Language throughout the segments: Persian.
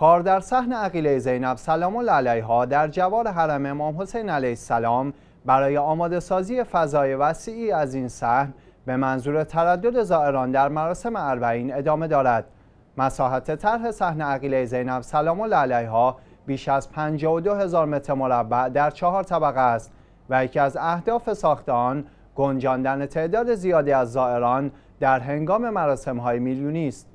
کار در صحن عقیله زینب سلام الله علیها در جوار حرم امام حسین علیه السلام برای آماده سازی فضای وسیعی از این صحن به منظور تردد زائران در مراسم اربعین ادامه دارد. مساحت طرح صحن عقیله زینب سلام الله علیها بیش از 52 هزار متر مربع در چهار طبقه است و یکی از اهداف ساخت آن گنجاندن تعداد زیادی از زائران در هنگام مراسم های میلیونی است.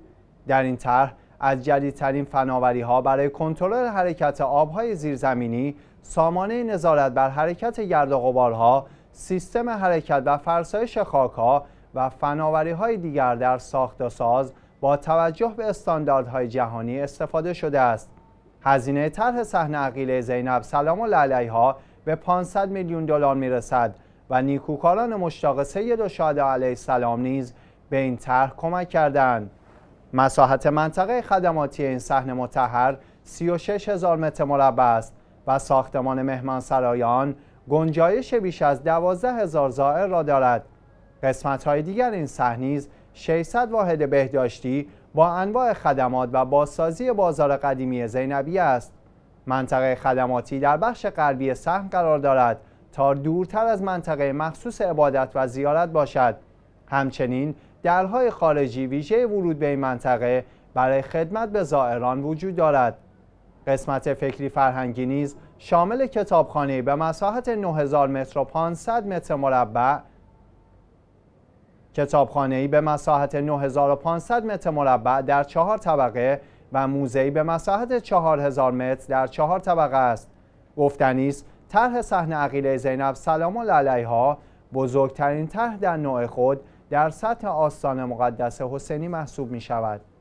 در این طرح از جدیدترین فناوری ها برای کنترل حرکت آبهای زیرزمینی، سامانه نظارت بر حرکت گرد و غبارها، سیستم حرکت و فرسایش ها و فناوری های دیگر در ساخت و ساز با توجه به استانداردهای جهانی استفاده شده است. هزینه طرح صحنه عقیله زینب سلام الله ها به 500 میلیون دلار میرسد و نیکوکاران مشتاق سید و شاده علیه سلام نیز به این طرح کمک کردند. مساحت منطقه خدماتی این صحن متحر 36 هزار متر مربع است و ساختمان مهمان سرایان گنجایش بیش از 12 هزار زائر را دارد. قسمت های دیگر این صحنیز 600 واحد بهداشتی با انواع خدمات و بازسازی بازار قدیمی زینبی است. منطقه خدماتی در بخش غربی صحن قرار دارد تا دورتر از منطقه مخصوص عبادت و زیارت باشد. همچنین درهای خارجی ویژه ورود به این منطقه برای خدمت به زائران وجود دارد. قسمت فکری فرهنگی نیز شامل کتابخانه به مساحت 9000 متر و 500 متر مربع کتابخانه به مساحت 9500 متر مربع در چهار طبقه و موزه به مساحت 4000 متر در چهار طبقه است. گفتنی است طرح صحنه عقیله زینب سلام الله علیها بزرگترین طرح در نوع خود در سطح آستان مقدس حسینی محسوب می شود.